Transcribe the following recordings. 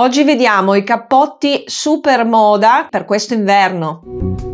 Oggi vediamo i cappotti super moda per questo inverno.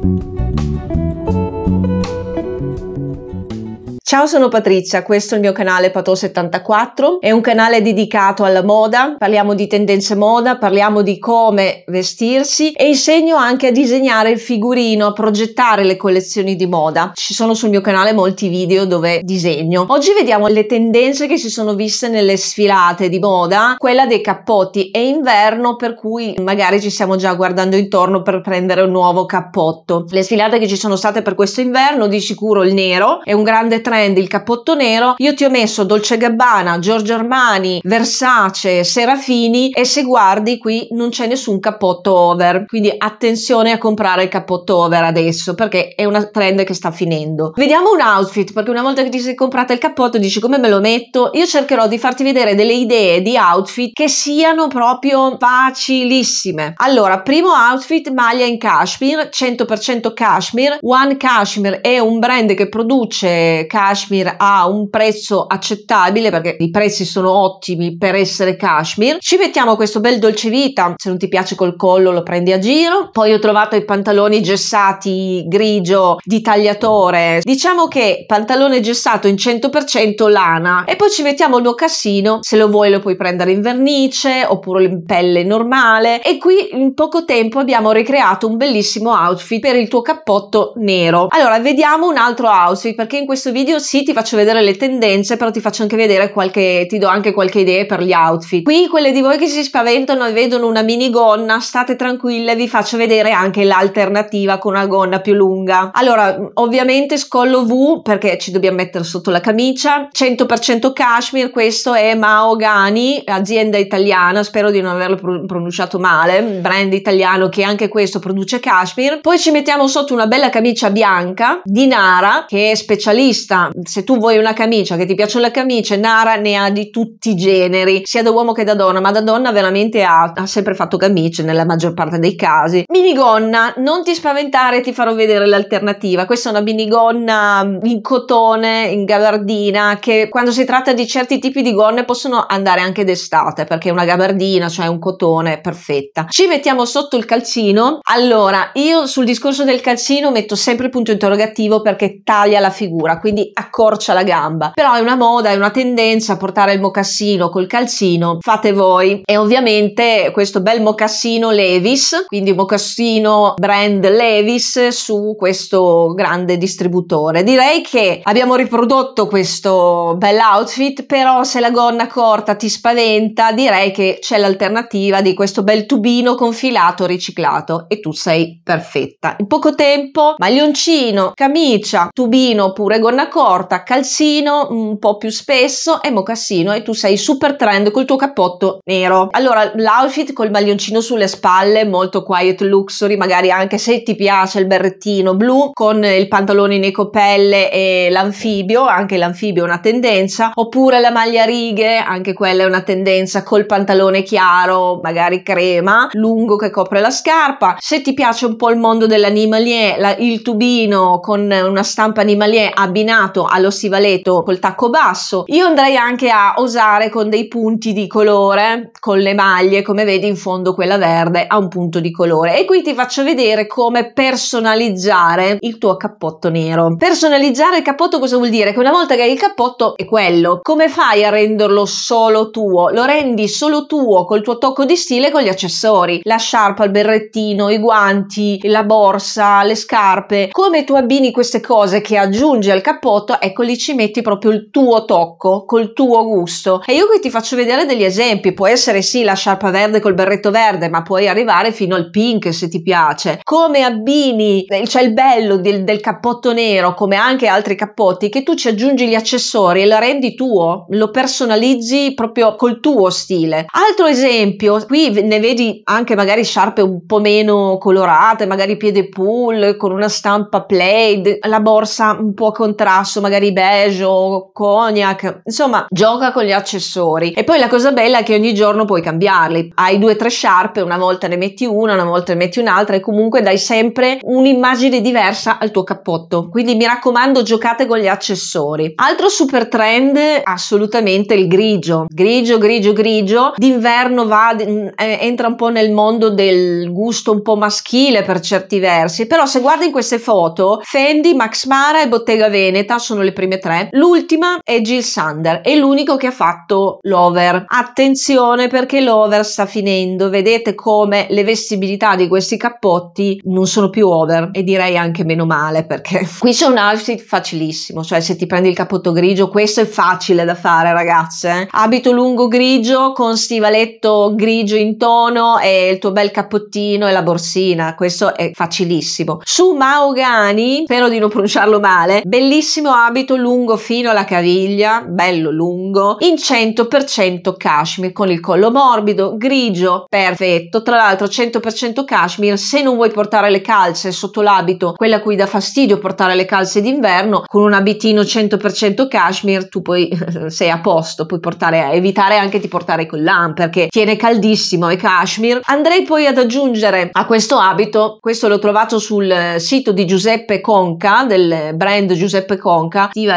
Ciao, sono Patrizia, questo è il mio canale Pato74, è un canale dedicato alla moda, parliamo di tendenze moda, parliamo di come vestirsi e insegno anche a disegnare il figurino, a progettare le collezioni di moda. Ci sono sul mio canale molti video dove disegno. Oggi vediamo le tendenze che si sono viste nelle sfilate di moda, quella dei cappotti. È inverno per cui magari ci stiamo già guardando intorno per prendere un nuovo cappotto. Le sfilate che ci sono state per questo inverno, di sicuro il nero, è un grande trend brand, il cappotto nero, io ti ho messo Dolce Gabbana, Giorgio Armani, Versace, Serafini e se guardi qui non c'è nessun cappotto over. Quindi attenzione a comprare il cappotto over adesso perché è una trend che sta finendo. Vediamo un outfit perché una volta che ti sei comprata il cappotto dici come me lo metto? Io cercherò di farti vedere delle idee di outfit che siano proprio facilissime. Allora, primo outfit maglia in cashmere, 100% cashmere. One Cashmere è un brand che produce cashmere cashmere a un prezzo accettabile perché i prezzi sono ottimi per essere cashmere. Ci mettiamo questo bel dolce vita se non ti piace col collo lo prendi a giro. Poi ho trovato i pantaloni gessati grigio di tagliatore. Diciamo che pantalone gessato in 100% lana e poi ci mettiamo il mocassino, se lo vuoi lo puoi prendere in vernice oppure in pelle normale e qui in poco tempo abbiamo ricreato un bellissimo outfit per il tuo cappotto nero. Allora, vediamo un altro outfit perché in questo video io sì ti faccio vedere le tendenze, però ti faccio anche vedere qualche, ti do anche qualche idea per gli outfit. Qui quelle di voi che si spaventano e vedono una minigonna, state tranquille, vi faccio vedere anche l'alternativa con una gonna più lunga. Allora, ovviamente scollo V perché ci dobbiamo mettere sotto la camicia, 100% cashmere, questo è Maogani, azienda italiana, spero di non averlo pronunciato male, brand italiano che anche questo produce cashmere. Poi ci mettiamo sotto una bella camicia bianca di Nara che è specialista se tu vuoi una camicia che ti piacciono le camicie, Nara ne ha di tutti i generi, sia da uomo che da donna, ma da donna veramente ha, ha sempre fatto camicie nella maggior parte dei casi. Minigonna, non ti spaventare, ti farò vedere l'alternativa. Questa è una minigonna in cotone, in gabardina, che quando si tratta di certi tipi di gonne possono andare anche d'estate, perché una gabardina, cioè un cotone, perfetta. Ci mettiamo sotto il calzino. Allora, io sul discorso del calzino metto sempre punto interrogativo perché taglia la figura, quindi accorcia la gamba. Però è una moda, è una tendenza a portare il mocassino col calzino, fate voi. E ovviamente questo bel mocassino Levis, quindi mocassino brand Levis su questo grande distributore. Direi che abbiamo riprodotto questo bel outfit, però se la gonna corta ti spaventa, direi che c'è l'alternativa di questo bel tubino con filato riciclato e tu sei perfetta. In poco tempo, maglioncino, camicia, tubino oppure gonna corta porta calzino un po' più spesso e mocassino e tu sei super trend col tuo cappotto nero. Allora l'outfit col maglioncino sulle spalle, molto quiet luxury, magari anche se ti piace il berrettino blu con il pantalone in ecopelle e l'anfibio, anche l'anfibio è una tendenza, oppure la maglia a righe, anche quella è una tendenza col pantalone chiaro, magari crema, lungo che copre la scarpa. Se ti piace un po' il mondo dell'animalier, la, il tubino con una stampa animalier abbinato formato all'ossivaletto col tacco basso. Io andrei anche a osare con dei punti di colore con le maglie, come vedi in fondo quella verde ha un punto di colore e qui ti faccio vedere come personalizzare il tuo cappotto nero. Personalizzare il cappotto cosa vuol dire? Che una volta che hai il cappotto è quello, come fai a renderlo solo tuo? Lo rendi solo tuo col tuo tocco di stile con gli accessori, la sciarpa, il berrettino, i guanti, la borsa, le scarpe. Come tu abbini queste cose che aggiungi al cappotto prodotto, ecco lì ci metti proprio il tuo tocco, col tuo gusto. E io qui ti faccio vedere degli esempi, può essere sì la sciarpa verde col berretto verde, ma puoi arrivare fino al pink se ti piace. Come abbini, cioè il bello del, del cappotto nero, come anche altri cappotti, che tu ci aggiungi gli accessori e lo rendi tuo, lo personalizzi proprio col tuo stile. Altro esempio, qui ne vedi anche magari sciarpe un po' meno colorate, magari piede pull con una stampa plaid, la borsa un po' a contrasto basso, magari beige o cognac, insomma gioca con gli accessori e poi la cosa bella è che ogni giorno puoi cambiarli, hai due o tre sciarpe, una volta ne metti una, una volta ne metti un'altra e comunque dai sempre un'immagine diversa al tuo cappotto, quindi mi raccomando giocate con gli accessori. Altro super trend assolutamente il grigio, grigio, grigio, grigio, d'inverno va, eh, entra un po' nel mondo del gusto un po' maschile per certi versi, però se guardi in queste foto Fendi, Max Mara e Bottega Veneta sono le prime tre. L'ultima è Jill Sander, è l'unico che ha fatto l'over. Attenzione perché l'over sta finendo, vedete come le vestibilità di questi cappotti non sono più over e direi anche meno male perché qui c'è un outfit facilissimo, cioè se ti prendi il cappotto grigio questo è facile da fare ragazze. Eh. Abito lungo grigio con stivaletto grigio in tono e il tuo bel cappottino e la borsina, questo è facilissimo. Su Maogani, spero di non pronunciarlo male, bellissimo abito lungo fino alla caviglia, bello lungo, in 100% cashmere con il collo morbido, grigio, perfetto. Tra l'altro 100% cashmere, se non vuoi portare le calze sotto l'abito, quella a cui dà fastidio portare le calze d'inverno, con un abitino 100% cashmere tu puoi sei a posto, puoi portare, a evitare anche di portare i collan perché tiene caldissimo e cashmere. Andrei poi ad aggiungere a questo abito, questo l'ho trovato sul sito di Giuseppe Conca, del brand Giuseppe Conca, conca, di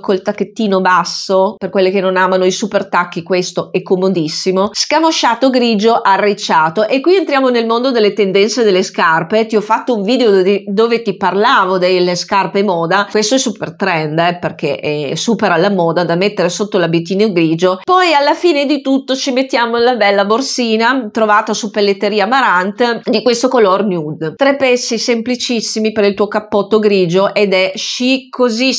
col tacchettino basso, per quelle che non amano i super tacchi, questo è comodissimo, scamosciato grigio arricciato. E qui entriamo nel mondo delle tendenze delle scarpe. Ti ho fatto un video dove ti parlavo delle scarpe moda. Questo è super trend, eh, perché è super alla moda da mettere sotto l'abitino grigio. Poi alla fine di tutto ci mettiamo la bella borsina trovata su Pelletteria Marant di questo color nude. Tre pezzi semplicissimi per il tuo cappotto grigio ed è chic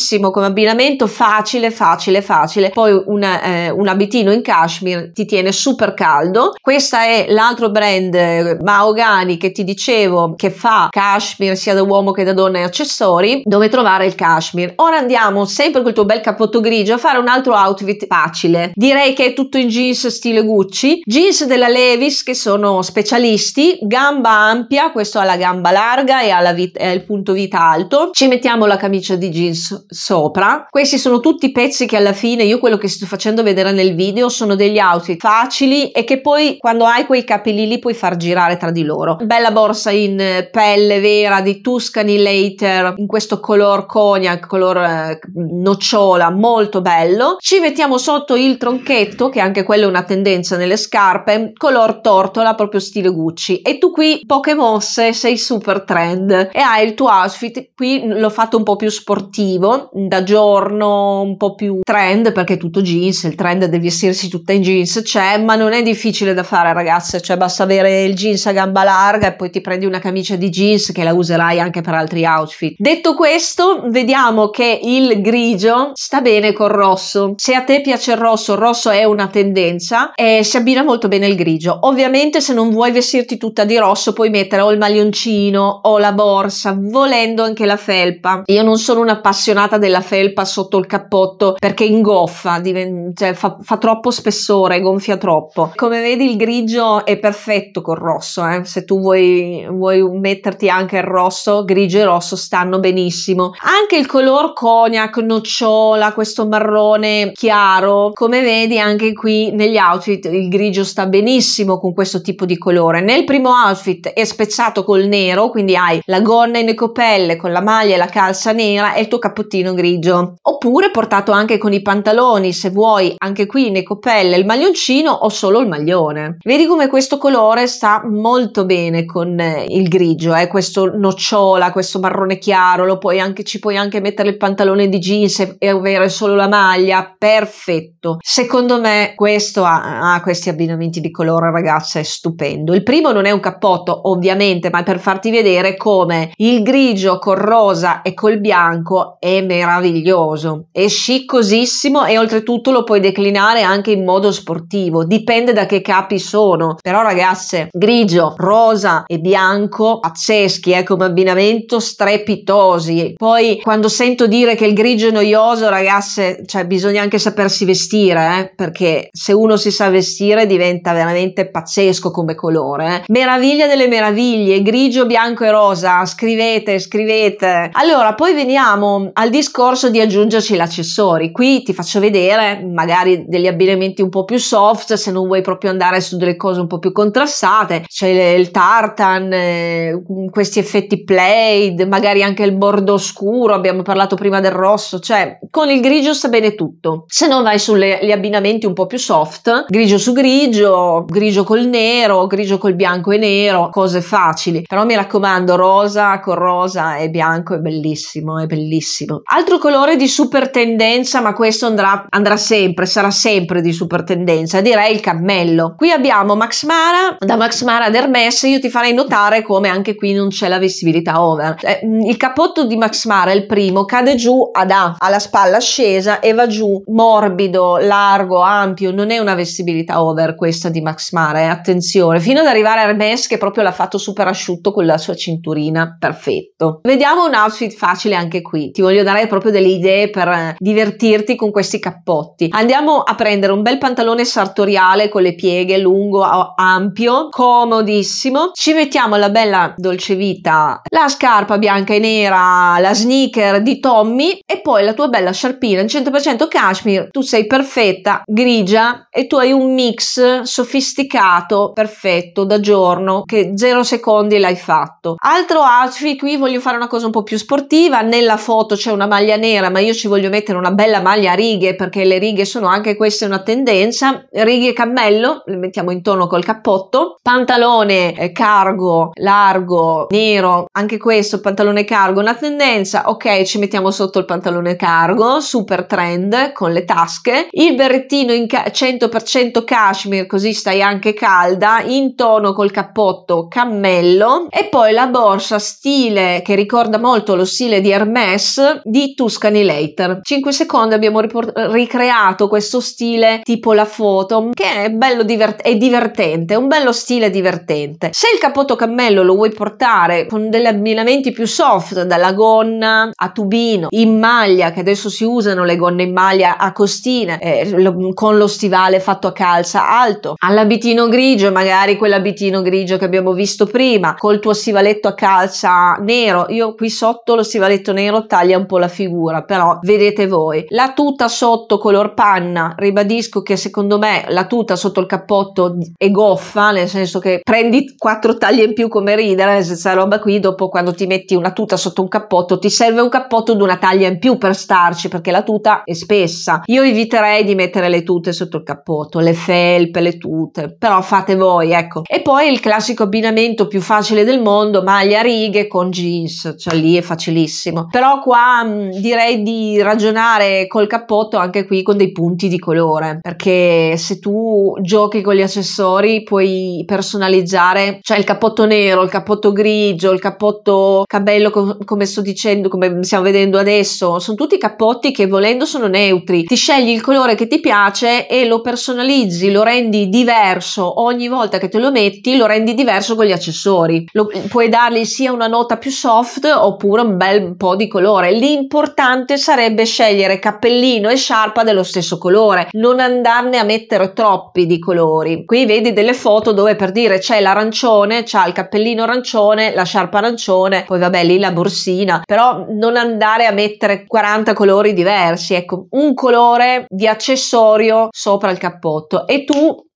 bellissimo come abbinamento, facile, facile, facile. Poi una, eh, un abitino in cashmere ti tiene super caldo. Questa è l'altro brand eh, Mahogani che ti dicevo che fa cashmere sia da uomo che da donna e accessori, dove trovare il cashmere. Ora andiamo sempre col tuo bel cappotto grigio a fare un altro outfit facile. Direi che è tutto in jeans stile Gucci, jeans della Levis che sono specialisti, gamba ampia, questo ha la gamba larga e ha, vita, ha il punto vita alto. Ci mettiamo la camicia di jeans sopra. Questi sono tutti pezzi che alla fine io quello che sto facendo vedere nel video sono degli outfit facili e che poi quando hai quei capelli lì puoi far girare tra di loro. Bella borsa in eh, pelle vera di Tuscany Later in questo color cognac, color eh, nocciola, molto bello. Ci mettiamo sotto il tronchetto che anche quello è una tendenza nelle scarpe, color tortola proprio stile Gucci e tu qui poche mosse sei super trend e hai il tuo outfit qui l'ho fatto un po' più sportivo da giorno un po' più trend perché è tutto jeans, il trend del vestirsi tutta in jeans c'è, ma non è difficile da fare ragazze, cioè basta avere il jeans a gamba larga e poi ti prendi una camicia di jeans che la userai anche per altri outfit. Detto questo, vediamo che il grigio sta bene col rosso. Se a te piace il rosso, il rosso è una tendenza e si abbina molto bene il grigio. Ovviamente se non vuoi vestirti tutta di rosso puoi mettere o il maglioncino o la borsa, volendo anche la felpa. Io non sono un'appassionata buttata della felpa sotto il cappotto perché ingoffa, diven- cioè fa, fa, troppo spessore, gonfia troppo. Come vedi il grigio è perfetto col rosso, eh? se tu vuoi, vuoi metterti anche il rosso, grigio e rosso stanno benissimo. Anche il color cognac, nocciola, questo marrone chiaro, come vedi anche qui negli outfit il grigio sta benissimo con questo tipo di colore. Nel primo outfit è spezzato col nero, quindi hai la gonna in ecopelle con la maglia e la calza nera e il tuo cappottino vino grigio. Oppure portato anche con i pantaloni, se vuoi, anche qui in ecopelle, il maglioncino o solo il maglione. Vedi come questo colore sta molto bene con eh, il grigio, eh? questo nocciola, questo marrone chiaro, lo puoi anche, ci puoi anche mettere il pantalone di jeans e avere solo la maglia, perfetto. Secondo me questo ha, ha questi abbinamenti di colore ragazze, è stupendo. Il primo non è un cappotto ovviamente, ma per farti vedere come il grigio col rosa e col bianco è meraviglioso meraviglioso, è sciccosissimo e oltretutto lo puoi declinare anche in modo sportivo, dipende da che capi sono, però ragazze grigio, rosa e bianco pazzeschi eh, come abbinamento strepitosi, poi quando sento dire che il grigio è noioso ragazze cioè bisogna anche sapersi vestire eh, perché se uno si sa vestire diventa veramente pazzesco come colore, eh. meraviglia delle meraviglie, grigio, bianco e rosa, scrivete, scrivete. Allora poi veniamo al discorso discorso di aggiungerci gli accessori. Qui ti faccio vedere magari degli abbinamenti un po' più soft se non vuoi proprio andare su delle cose un po' più contrastate. C'è il tartan, eh, questi effetti played, magari anche il bordo scuro, abbiamo parlato prima del rosso, cioè con il grigio sta bene tutto. Se non vai sugli abbinamenti un po' più soft, grigio su grigio, grigio col nero, grigio col bianco e nero, cose facili. Però mi raccomando, rosa con rosa e bianco è bellissimo, è bellissimo. Altro colore di super tendenza, ma questo andrà, andrà sempre, sarà sempre di super tendenza, direi il cammello. Qui abbiamo Max Mara, da Max Mara ad Hermes, io ti farei notare come anche qui non c'è la vestibilità over. Eh, mm, il cappotto di Max Mara, il primo, cade giù ad A, alla spalla scesa e va giù morbido, largo, ampio, non è una vestibilità over questa di Max Mara, eh? attenzione, fino ad arrivare a Hermes che proprio l'ha fatto super asciutto con la sua cinturina, perfetto. Vediamo un outfit facile anche qui, ti voglio dare darei proprio delle idee per eh, divertirti con questi cappotti. Andiamo a prendere un bel pantalone sartoriale con le pieghe lungo, o ampio, comodissimo. Ci mettiamo la bella dolce vita, la scarpa bianca e nera, la sneaker di Tommy e poi la tua bella sciarpina in 100% cashmere. Tu sei perfetta, grigia e tu hai un mix sofisticato, perfetto da giorno che zero secondi l'hai fatto. Altro outfit qui voglio fare una cosa un po' più sportiva, nella foto c'è una una maglia nera ma io ci voglio mettere una bella maglia a righe perché le righe sono anche questa una tendenza, righe cammello, le mettiamo in tono col cappotto, pantalone eh, cargo, largo, nero, anche questo pantalone cargo, una tendenza, ok ci mettiamo sotto il pantalone cargo, super trend con le tasche, il berrettino in ca- 100% cashmere così stai anche calda, in tono col cappotto cammello e poi la borsa stile che ricorda molto lo stile di Hermes di Tuscany Later. 5 secondi abbiamo riport- ricreato questo stile tipo la foto che è bello divert- è divertente, un bello stile divertente. Se il capotto cammello lo vuoi portare con degli abbinamenti più soft, dalla gonna a tubino, in maglia, che adesso si usano le gonne in maglia a costine, eh, lo, con lo stivale fatto a calza alto, all'abitino grigio, magari quell'abitino grigio che abbiamo visto prima, col tuo stivaletto a calza nero, io qui sotto lo stivaletto nero taglia un po' la figura, però vedete voi. La tuta sotto color panna, ribadisco che secondo me la tuta sotto il cappotto è goffa, nel senso che prendi quattro taglie in più come ridere, senza roba qui, dopo quando ti metti una tuta sotto un cappotto ti serve un cappotto di una taglia in più per starci, perché la tuta è spessa. Io eviterei di mettere le tute sotto il cappotto, le felpe, le tute, però fate voi, ecco. E poi il classico abbinamento più facile del mondo, maglia righe con jeans, cioè lì è facilissimo. Però qua direi di ragionare col cappotto anche qui con dei punti di colore, perché se tu giochi con gli accessori puoi personalizzare, cioè il cappotto nero, il cappotto grigio, il cappotto cabello com- come sto dicendo, come stiamo vedendo adesso, sono tutti cappotti che volendo sono neutri. Ti scegli il colore che ti piace e lo personalizzi, lo rendi diverso ogni volta che te lo metti, lo rendi diverso con gli accessori. Lo, puoi dargli sia una nota più soft oppure un bel po' di colore. Lì importante sarebbe scegliere cappellino e sciarpa dello stesso colore, non andarne a mettere troppi di colori. Qui vedi delle foto dove per dire c'è l'arancione, c'ha il cappellino arancione, la sciarpa arancione, poi vabbè lì la borsina, però non andare a mettere 40 colori diversi, ecco, un colore di accessorio sopra il cappotto e tu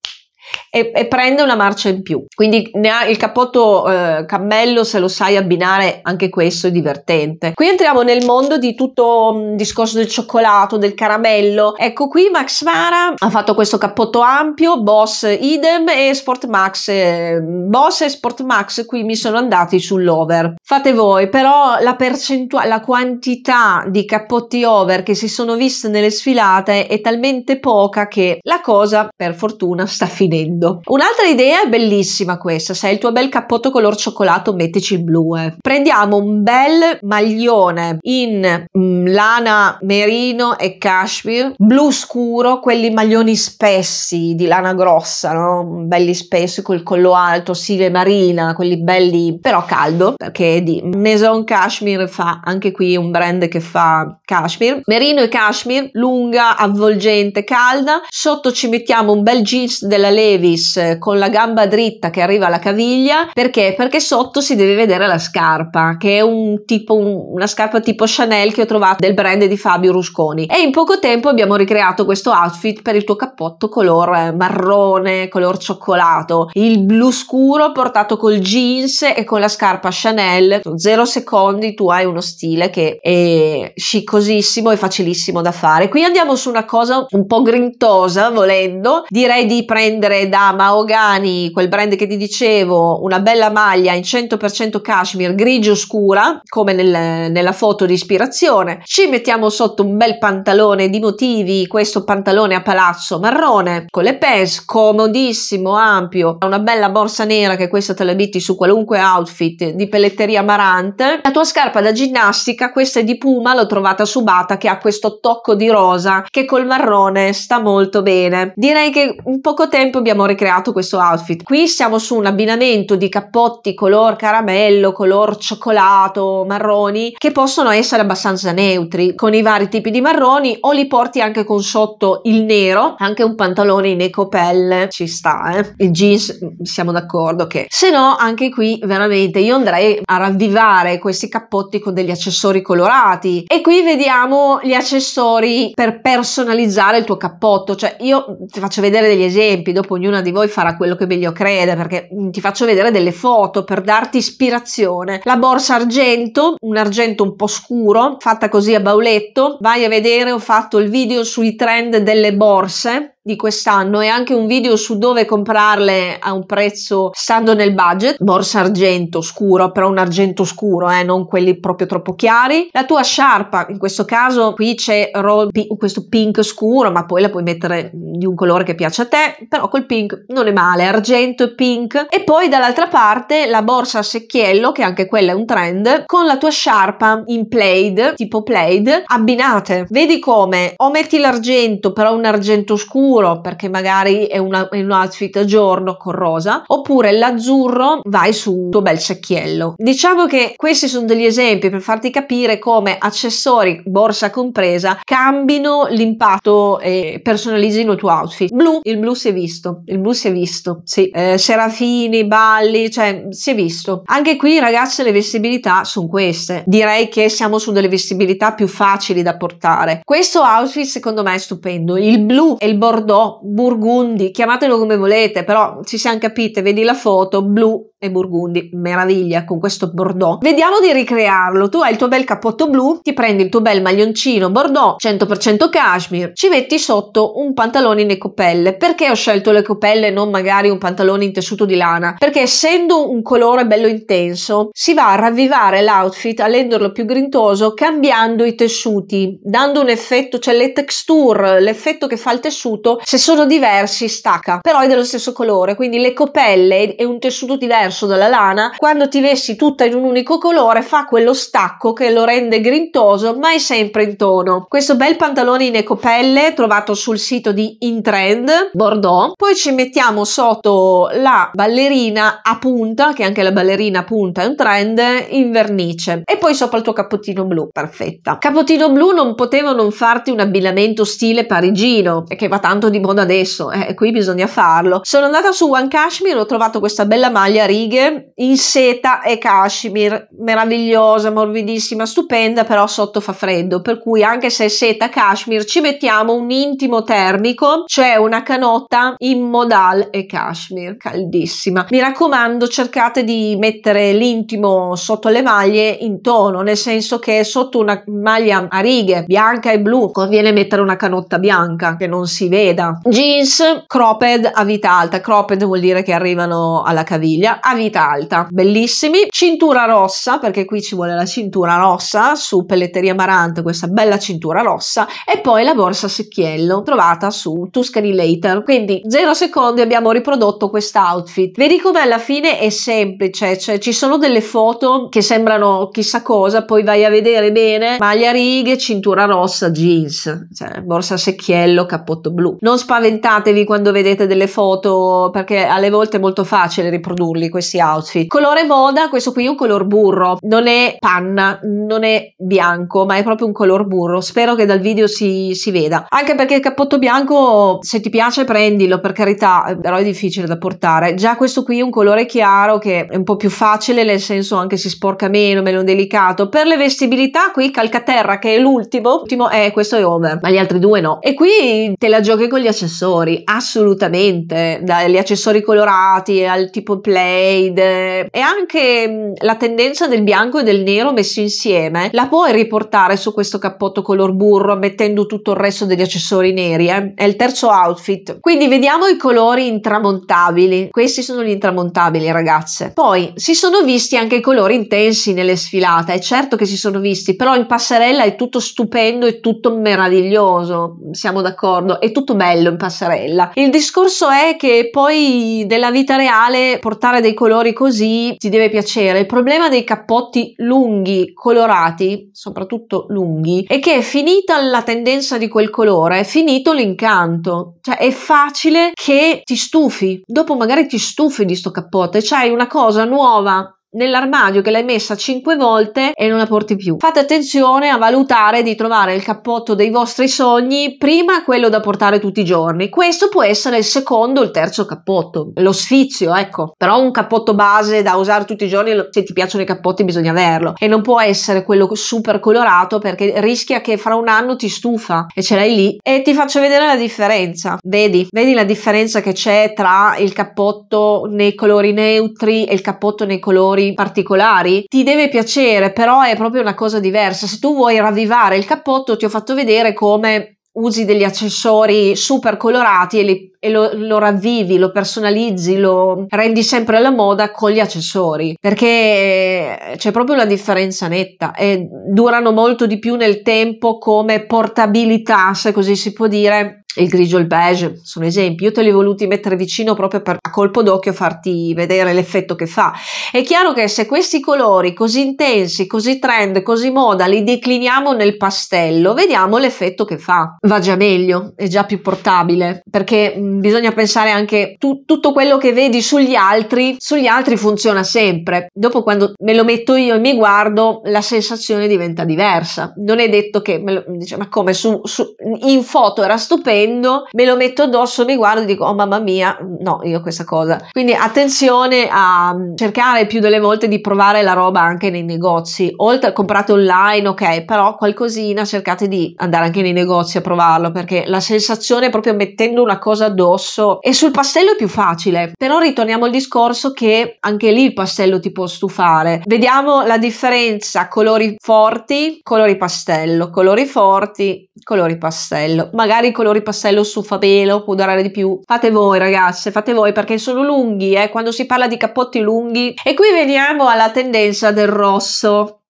e, e prende una marcia in più. Quindi il cappotto eh, cammello, se lo sai abbinare, anche questo è divertente. Qui entriamo nel mondo di tutto il mm, discorso del cioccolato, del caramello. Ecco qui Max Mara ha fatto questo cappotto ampio, Boss idem e Sport Max. Eh, Boss e Sport Max qui mi sono andati sull'over. Fate voi, però la percentuale, la quantità di cappotti over che si sono viste nelle sfilate è talmente poca che la cosa, per fortuna, sta finendo tremendo. Un'altra idea è bellissima questa, se hai il tuo bel cappotto color cioccolato mettici il blu. Eh. Prendiamo un bel maglione in mm, lana merino e cashmere, blu scuro, quelli maglioni spessi di lana grossa, no? belli spessi col collo alto, stile marina, quelli belli però caldo, perché di Maison Cashmere fa anche qui un brand che fa cashmere, merino e cashmere, lunga, avvolgente, calda, sotto ci mettiamo un bel jeans della Lega Davis eh, con la gamba dritta che arriva alla caviglia perché? Perché sotto si deve vedere la scarpa, che è un tipo, un, una scarpa tipo Chanel che ho trovato del brand di Fabio Rusconi. E in poco tempo abbiamo ricreato questo outfit per il tuo cappotto color eh, marrone, color cioccolato, il blu scuro portato col jeans e con la scarpa Chanel. Zero secondi tu hai uno stile che è chiccosissimo e facilissimo da fare. Qui andiamo su una cosa un po' grintosa, volendo. Direi di prendere ottenere cioè, da Maogani quel brand che ti dicevo, una bella maglia in 100% cashmere grigio scura, come nel, nella foto di ispirazione. Ci mettiamo sotto un bel pantalone di motivi, questo pantalone a palazzo marrone, con le pants, comodissimo, ampio, una bella borsa nera che questa te la metti su qualunque outfit di pelletteria Marante. La tua scarpa da ginnastica, questa è di Puma, l'ho trovata su Bata che ha questo tocco di rosa che col marrone sta molto bene. Direi che in poco tempo abbiamo ricreato questo outfit. Qui siamo su un abbinamento di cappotti color caramello, color cioccolato, marroni, che possono essere abbastanza neutri, con i vari tipi di marroni o li porti anche con sotto il nero, anche un pantalone in ecopelle, ci sta, eh. Il jeans mm, siamo d'accordo che... Se no, anche qui veramente io andrei a ravvivare questi cappotti con degli accessori colorati. E qui vediamo gli accessori per personalizzare il tuo cappotto, cioè io ti faccio vedere degli esempi, dopo ognuna di voi farà quello che meglio crede perché mm, ti faccio vedere delle foto per darti ispirazione. La borsa argento, un argento un po' scuro, fatta così a bauletto. Vai a vedere, ho fatto il video sui trend delle borse di quest'anno e anche un video su dove comprarle a un prezzo stando nel budget, borsa argento scuro, però un argento scuro, eh, non quelli proprio troppo chiari, la tua sciarpa, in questo caso qui c'è roll, questo pink scuro, ma poi la puoi mettere di un colore che piace a te, però col pink non è male, argento e pink, e poi dall'altra parte la borsa a secchiello, che anche quella è un trend, con la tua sciarpa in plaid, tipo plaid, abbinate, vedi come o metti l'argento, però un argento scuro, scuro perché magari è, una, è un outfit a giorno con rosa, oppure l'azzurro vai su un tuo bel secchiello. Diciamo che questi sono degli esempi per farti capire come accessori, borsa compresa, cambino l'impatto e personalizzino il tuo outfit. Blu, il blu si è visto, il blu si è visto, sì. Eh, serafini, balli, cioè si è visto. Anche qui ragazze le vestibilità sono queste. Direi che siamo su delle vestibilità più facili da portare. Questo outfit secondo me è stupendo. Il blu e il bordeaux Bordeaux, Burgundi, chiamatelo come volete, però ci siamo capite, vedi la foto, blu e burgundi. Meraviglia con questo bordeaux. Vediamo di ricrearlo. Tu hai il tuo bel cappotto blu, ti prendi il tuo bel maglioncino bordeaux 100% cashmere, ci metti sotto un pantalone in ecopelle. Perché ho scelto le copelle e non magari un pantalone in tessuto di lana? Perché essendo un colore bello intenso, si va a ravvivare l'outfit, a renderlo più grintoso, cambiando i tessuti, dando un effetto, cioè le texture, l'effetto che fa il tessuto, se sono diversi stacca, però è dello stesso colore, quindi le copelle e un tessuto diverso diverso dalla lana, quando ti vesti tutta in un unico colore fa quello stacco che lo rende grintoso ma è sempre in tono. Questo bel pantalone in ecopelle trovato sul sito di Intrend Bordeaux, poi ci mettiamo sotto la ballerina a punta, che anche la ballerina a punta è un trend, in vernice e poi sopra il tuo cappottino blu, perfetta. Cappottino blu non poteva non farti un abbinamento stile parigino, che va tanto di moda adesso, eh, qui bisogna farlo. Sono andata su One Cashmere e ho trovato questa bella maglia righe in seta e cashmere, meravigliosa, morbidissima, stupenda, però sotto fa freddo, per cui anche se è seta cashmere ci mettiamo un intimo termico, cioè una canotta in modal e cashmere, caldissima. Mi raccomando, cercate di mettere l'intimo sotto le maglie in tono, nel senso che sotto una maglia a righe bianca e blu conviene mettere una canotta bianca che non si veda. Jeans cropped a vita alta, cropped vuol dire che arrivano alla caviglia, a vita alta, bellissimi. Cintura rossa, perché qui ci vuole la cintura rossa, su Pelletteria Marante questa bella cintura rossa, e poi la borsa secchiello, trovata su Tuscany Later. Quindi 0 secondi abbiamo riprodotto questo outfit. Vedi come alla fine è semplice, cioè ci sono delle foto che sembrano chissà cosa, poi vai a vedere bene, maglia righe, cintura rossa, jeans, cioè borsa secchiello, cappotto blu. Non spaventatevi quando vedete delle foto, perché alle volte è molto facile riprodurli questi outfit. Colore moda, questo qui è un color burro, non è panna, non è bianco, ma è proprio un color burro. Spero che dal video si, si veda. Anche perché il cappotto bianco, se ti piace prendilo, per carità, però è difficile da portare. Già questo qui è un colore chiaro che è un po' più facile, nel senso anche si sporca meno, meno delicato. Per le vestibilità qui Calcaterra che è l'ultimo, l'ultimo è questo è over, ma gli altri due no. E qui te la giochi con gli accessori, assolutamente, dagli accessori colorati al tipo play shade e anche mm, la tendenza del bianco e del nero messi insieme la puoi riportare su questo cappotto color burro mettendo tutto il resto degli accessori neri eh? è il terzo outfit quindi vediamo i colori intramontabili questi sono gli intramontabili ragazze poi si sono visti anche i colori intensi nelle sfilate è certo che si sono visti però in passerella è tutto stupendo e tutto meraviglioso siamo d'accordo è tutto bello in passerella il discorso è che poi nella vita reale portare dei colori così ti deve piacere. Il problema dei cappotti lunghi, colorati, soprattutto lunghi, è che è finita la tendenza di quel colore, è finito l'incanto. Cioè è facile che ti stufi. Dopo magari ti stufi di sto cappotto e c'hai una cosa nuova nell'armadio che l'hai messa 5 volte e non la porti più. Fate attenzione a valutare di trovare il cappotto dei vostri sogni, prima quello da portare tutti i giorni. Questo può essere il secondo o il terzo cappotto, lo sfizio, ecco. Però un cappotto base da usare tutti i giorni, se ti piacciono i cappotti bisogna averlo e non può essere quello super colorato perché rischia che fra un anno ti stufa e ce l'hai lì e ti faccio vedere la differenza. Vedi? Vedi la differenza che c'è tra il cappotto nei colori neutri e il cappotto nei colori sapori particolari, ti deve piacere, però è proprio una cosa diversa. Se tu vuoi ravvivare il cappotto, ti ho fatto vedere come usi degli accessori super colorati e li e lo, lo ravvivi, lo personalizzi, lo rendi sempre alla moda con gli accessori, perché eh, c'è proprio una differenza netta e durano molto di più nel tempo come portabilità, se così si può dire, il grigio e il beige sono esempi. Io te li ho voluti mettere vicino proprio per a colpo d'occhio farti vedere l'effetto che fa. È chiaro che se questi colori così intensi, così trend, così moda li decliniamo nel pastello, vediamo l'effetto che fa. Va già meglio, è già più portabile perché mm, bisogna pensare anche tu, tutto quello che vedi sugli altri, sugli altri funziona sempre. Dopo quando me lo metto io e mi guardo, la sensazione diventa diversa. Non è detto che me lo, dice, ma come su, su, in foto era stupendo, me lo metto addosso, mi guardo e dico "Oh mamma mia, no, io questa cosa". Quindi attenzione a mm, cercare più delle volte di provare la roba anche nei negozi. Oltre a comprate online, ok, però qualcosina cercate di andare anche nei negozi a provarlo perché la sensazione proprio mettendo una cosa addosso e sul pastello è più facile, però ritorniamo al discorso che anche lì il pastello ti può stufare. Vediamo la differenza colori forti, colori pastello, colori forti, colori pastello. Magari i colori pastello stufa meno, può durare di più. Fate voi ragazze, fate voi perché sono lunghi, eh, quando si parla di cappotti lunghi. E qui veniamo alla tendenza del rosso.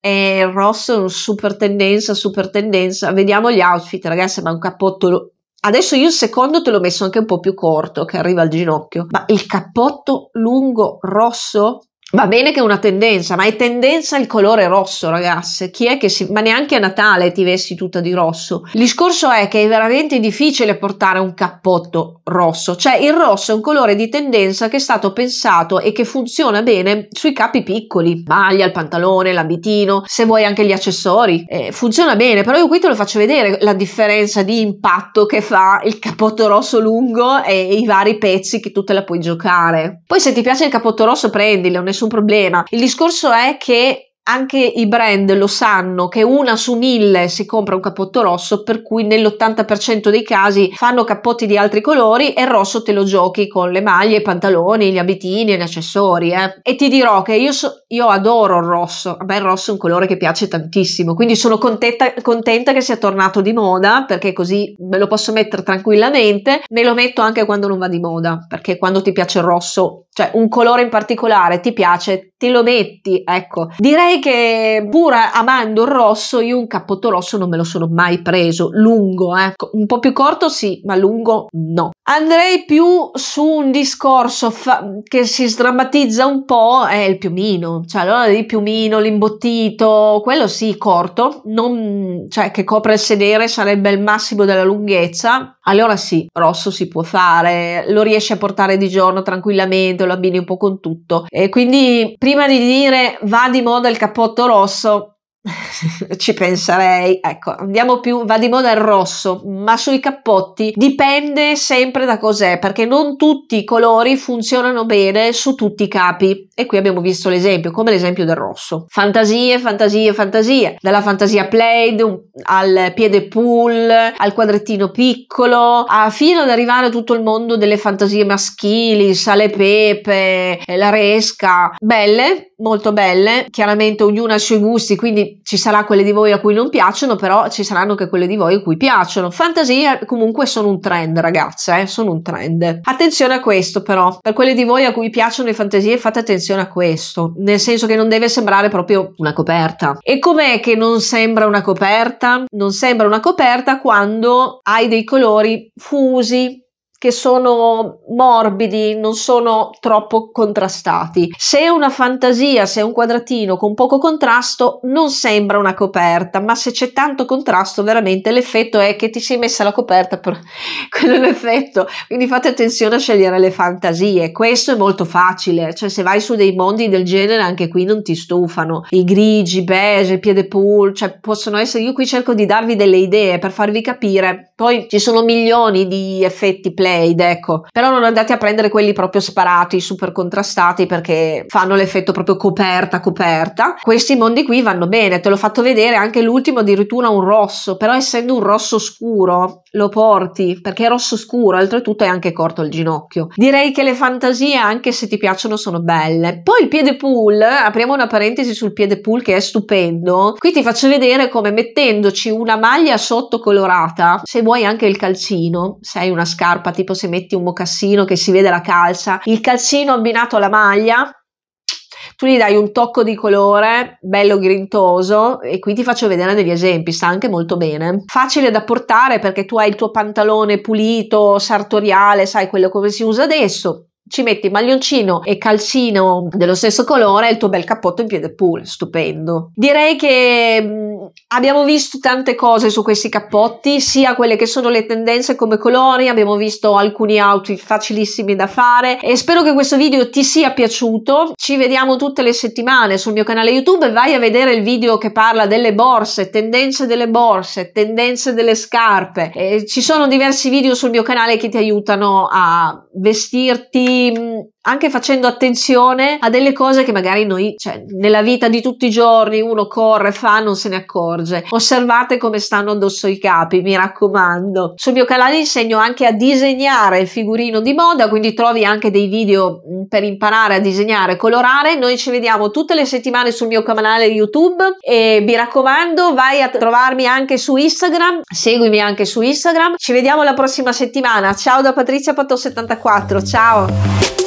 E il rosso è una super tendenza, super tendenza. Vediamo gli outfit, ragazzi, ma un cappotto Adesso io il secondo te l'ho messo anche un po' più corto, che arriva al ginocchio, ma il cappotto lungo rosso Va bene che è una tendenza, ma è tendenza il colore rosso, ragazze. Chi è che si... Ma neanche a Natale ti vesti tutta di rosso. Il discorso è che è veramente difficile portare un cappotto rosso. Cioè, il rosso è un colore di tendenza che è stato pensato e che funziona bene sui capi piccoli. Maglia, il pantalone, l'abitino, se vuoi anche gli accessori. Eh, funziona bene, però io qui te lo faccio vedere la differenza di impatto che fa il cappotto rosso lungo e i vari pezzi che tu te la puoi giocare. Poi se ti piace il cappotto rosso prendilo, nessuno nessun problema. Il discorso è che anche i brand lo sanno che una su mille si compra un cappotto rosso, per cui nell'80% dei casi fanno cappotti di altri colori e il rosso te lo giochi con le maglie, i pantaloni, gli abitini e gli accessori. Eh. E ti dirò che io, so, io, adoro il rosso, a me il rosso è un colore che piace tantissimo, quindi sono contenta, contenta che sia tornato di moda perché così me lo posso mettere tranquillamente, me lo metto anche quando non va di moda, perché quando ti piace il rosso cioè un colore in particolare ti piace, te lo metti, ecco. Direi che pur amando il rosso, io un cappotto rosso non me lo sono mai preso, lungo, ecco, eh. un po' più corto sì, ma lungo no. Andrei più su un discorso fa- che si sdrammatizza un po', è il piumino, cioè allora il piumino, l'imbottito, quello sì, corto, non, cioè che copre il sedere sarebbe il massimo della lunghezza, allora sì, Rosso si può fare, lo riesci a portare di giorno tranquillamente, lo abbini un po' con tutto. E quindi prima di dire va di moda il cappotto rosso, ci penserei. Ecco, andiamo più, va di moda il rosso, ma sui cappotti dipende sempre da cos'è, perché non tutti i colori funzionano bene su tutti i capi. E qui abbiamo visto l'esempio, come l'esempio del rosso. Fantasie, fantasie, fantasie. Dalla fantasia played al piede pool al quadrettino piccolo, a, fino ad arrivare a tutto il mondo delle fantasie maschili, sale pepe, eh, la resca. Belle, molto belle. Chiaramente ognuna ha i suoi gusti, quindi ci sarà quelle di voi a cui non piacciono, però ci saranno anche quelle di voi a cui piacciono. Fantasie comunque sono un trend, ragazze, eh? sono un trend. Attenzione a questo però, per quelle di voi a cui piacciono le fantasie fate attenzione a questo, nel senso che non deve sembrare proprio una coperta. E com'è che non sembra una coperta? Non sembra una coperta quando hai dei colori fusi, che sono morbidi, non sono troppo contrastati. Se è una fantasia, se è un quadratino con poco contrasto, non sembra una coperta, ma se c'è tanto contrasto, veramente l'effetto è che ti sei messa la coperta per quello è l'effetto. Quindi fate attenzione a scegliere le fantasie. Questo è molto facile, cioè se vai su dei mondi del genere, anche qui non ti stufano. I grigi, beige, piede pool, cioè possono essere. Io qui cerco di darvi delle idee per farvi capire poi ci sono milioni di effetti played, ecco, però non andate a prendere quelli proprio sparati, super contrastati perché fanno l'effetto proprio coperta coperta. Questi mondi qui vanno bene, te l'ho fatto vedere anche l'ultimo addirittura un rosso, però essendo un rosso scuro lo porti perché è rosso scuro, oltretutto è anche corto il ginocchio. Direi che le fantasie, anche se ti piacciono, sono belle. Poi il piede pool, apriamo una parentesi sul piede pool che è stupendo. Qui ti faccio vedere come mettendoci una maglia sotto colorata, se vuoi anche il calzino, se hai una scarpa tipo se metti un mocassino che si vede la calza, il calzino abbinato alla maglia tu gli dai un tocco di colore bello grintoso e qui ti faccio vedere degli esempi, sta anche molto bene. Facile da portare perché tu hai il tuo pantalone pulito, sartoriale, sai quello come si usa adesso ci metti maglioncino e calcino dello stesso colore e il tuo bel cappotto in piede piedepul, stupendo. Direi che mm, abbiamo visto tante cose su questi cappotti, sia quelle che sono le tendenze come colori, abbiamo visto alcuni outfit facilissimi da fare e spero che questo video ti sia piaciuto. Ci vediamo tutte le settimane sul mio canale YouTube, vai a vedere il video che parla delle borse, tendenze delle borse, tendenze delle scarpe. Eh, ci sono diversi video sul mio canale che ti aiutano a vestirti E, hum, anche facendo attenzione a delle cose che magari noi, cioè, nella vita di tutti i giorni uno corre, fa, non se ne accorge. Osservate come stanno addosso i capi, mi raccomando. Sul mio canale insegno anche a disegnare il figurino di moda, quindi trovi anche dei video mm, per imparare a disegnare, e colorare. Noi ci vediamo tutte le settimane sul mio canale YouTube e mi raccomando, vai a trovarmi anche su Instagram, seguimi anche su Instagram. Ci vediamo la prossima settimana. Ciao da Patrizia Patto74. Ciao.